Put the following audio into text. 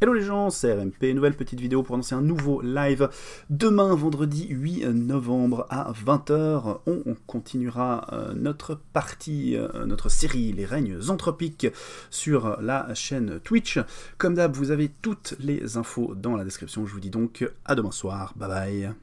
Hello les gens, c'est RMP, nouvelle petite vidéo pour annoncer un nouveau live demain vendredi 8 novembre à 20h. On, continuera euh, notre partie, euh, notre série Les règnes anthropiques sur la chaîne Twitch. Comme d'hab, vous avez toutes les infos dans la description. Je vous dis donc à demain soir. Bye bye.